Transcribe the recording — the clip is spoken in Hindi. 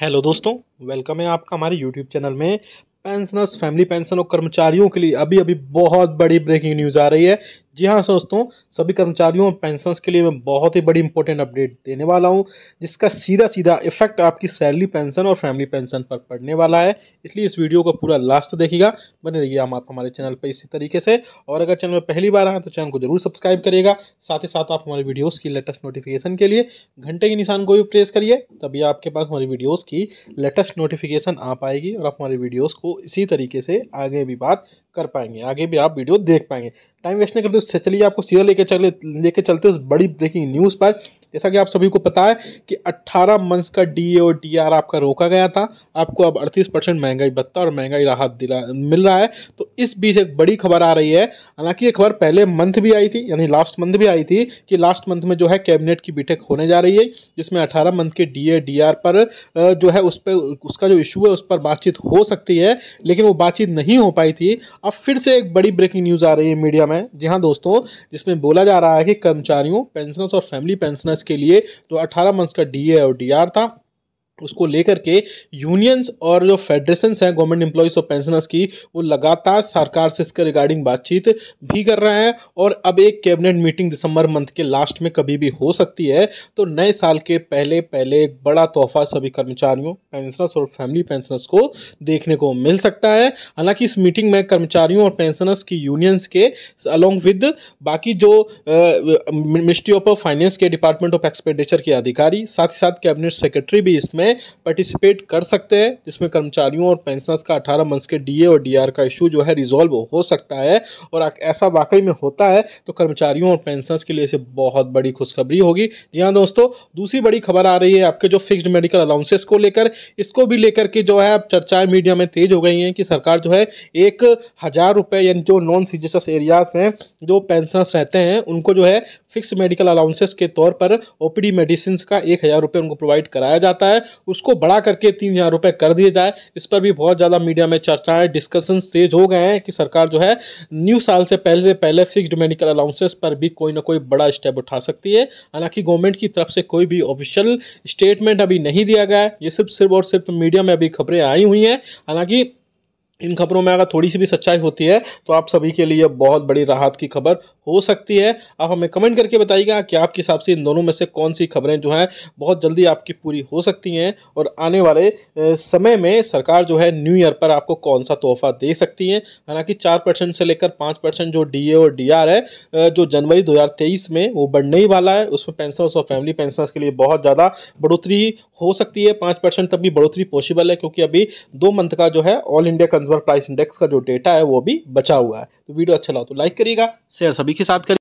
हेलो दोस्तों वेलकम है आपका हमारे यूट्यूब चैनल में पेंशनर्स फैमिली पेंशन और कर्मचारियों के लिए अभी अभी बहुत बड़ी ब्रेकिंग न्यूज़ आ रही है जी हाँ दोस्तों सभी कर्मचारियों और पेंशन के लिए मैं बहुत ही बड़ी इंपॉर्टेंट अपडेट देने वाला हूँ जिसका सीधा सीधा इफेक्ट आपकी सैलरी पेंशन और फैमिली पेंशन पर पड़ने वाला है इसलिए इस वीडियो को पूरा लास्ट देखिएगा बने रहिए हम आप हमारे चैनल पर इसी तरीके से और अगर चैनल में पहली बार आए तो चैनल को जरूर सब्सक्राइब करिएगा साथ ही साथ आप हमारे वीडियोज़ की लेटेस्ट नोटिफिकेशन के लिए घंटे के निशान को भी प्रेस करिए तभी आपके पास हमारी वीडियोज़ की लेटेस्ट नोटिफिकेशन आ पाएगी और आप हमारी वीडियोज़ को इसी तरीके से आगे भी बात कर पाएंगे आगे भी आप वीडियो देख पाएंगे टाइम वेस्ट नहीं करते उससे चलिए आपको सीधा लेके चले लेके चलते उस बड़ी ब्रेकिंग न्यूज़ पर जैसा कि आप सभी को पता है कि 18 मंथ्स का डी ए और आर आपका रोका गया था आपको अब 38 परसेंट महंगाई भत्ता और महंगाई राहत दिला मिल रहा है तो इस बीच एक बड़ी खबर आ रही है हालांकि ये खबर पहले मंथ भी आई थी यानी लास्ट मंथ भी आई थी कि लास्ट मंथ में जो है कैबिनेट की बैठक होने जा रही है जिसमें अठारह मंथ के डी डी पर जो है उस पर उसका जो इशू है उस पर बातचीत हो सकती है लेकिन वो बातचीत नहीं हो पाई थी अब फिर से एक बड़ी ब्रेकिंग न्यूज़ आ रही है मीडिया में जी हाँ दोस्तों जिसमें बोला जा रहा है कि कर्मचारियों पेंशनर्स और फैमिली पेंशनर्स के लिए तो 18 मंथ्स का डी और डीआर था उसको लेकर के यूनियंस और जो फेडरेशन हैं गवर्नमेंट एम्प्लॉयज़ और पेंशनर्स की वो लगातार सरकार से इसके रिगार्डिंग बातचीत भी कर रहे हैं और अब एक कैबिनेट मीटिंग दिसंबर मंथ के लास्ट में कभी भी हो सकती है तो नए साल के पहले पहले एक बड़ा तोहफा सभी कर्मचारियों पेंशनर्स और फैमिली पेंशनर्स को देखने को मिल सकता है हालांकि इस मीटिंग में कर्मचारियों और पेंशनर्स की यूनियंस के अलॉन्ग विद बाकी जो मिनिस्ट्री ऑफ फाइनेंस के डिपार्टमेंट ऑफ एक्सपेंडिचर के अधिकारी साथ ही साथ कैबिनेट सेक्रेटरी भी इसमें में पार्टिसिपेट कर सकते हैं जिसमें कर्मचारियों और पेंशनर्स का अठारह मंथ्स के डी और डी का इशू जो है रिजॉल्व हो सकता है और ऐसा वाकई में होता है तो कर्मचारियों और पेंशनर्स के लिए इसे बहुत बड़ी खुशखबरी होगी जी हाँ दोस्तों दूसरी बड़ी खबर आ रही है आपके जो फिक्स्ड मेडिकल अलाउंसेस को लेकर इसको भी लेकर के जो है अब चर्चाएं मीडिया में तेज हो गई हैं कि सरकार जो है एक हज़ार रुपये यानी जो नॉन सीजिस एरियाज में जो पेंशनर्स रहते हैं उनको जो है फिक्स मेडिकल अलाउंसेस के तौर पर ओपीडी मेडिसिन का एक हज़ार रुपये उनको प्रोवाइड कराया जाता है उसको बढ़ा करके तीन हज़ार रुपये कर दिया जाए इस पर भी बहुत ज़्यादा मीडिया में चर्चाएं डिस्कशन तेज हो गए हैं कि सरकार जो है न्यू साल से पहले से पहले फिक्स्ड मेडिकल अलाउंसेस पर भी कोई ना कोई बड़ा स्टेप उठा सकती है हालांकि गवर्नमेंट की तरफ से कोई भी ऑफिशियल स्टेटमेंट अभी नहीं दिया गया है ये सिर्फ सिर्फ और सिर्फ मीडिया में अभी खबरें आई हुई हैं हालांकि इन खबरों में अगर थोड़ी सी भी सच्चाई होती है तो आप सभी के लिए बहुत बड़ी राहत की खबर हो सकती है आप हमें कमेंट करके बताइएगा कि आपके हिसाब से इन दोनों में से कौन सी खबरें जो हैं बहुत जल्दी आपकी पूरी हो सकती हैं और आने वाले समय में सरकार जो है न्यू ईयर पर आपको कौन सा तोहफा दे सकती है हालांकि चार परसेंट से लेकर पाँच परसेंट जो डी और डी है जो जनवरी दो में वो बढ़ने ही वाला है उसमें पेंशनर्स और फैमिली पेंशनर्स के लिए बहुत ज़्यादा बढ़ोतरी हो सकती है पाँच तक भी बढ़ोतरी पॉसिबल है क्योंकि अभी दो मंथ का जो है all India work price index का जो डेटा है वो भी बचा हुआ है तो वीडियो अच्छा लगा तो लाइक करिएगा शेयर सभी के साथ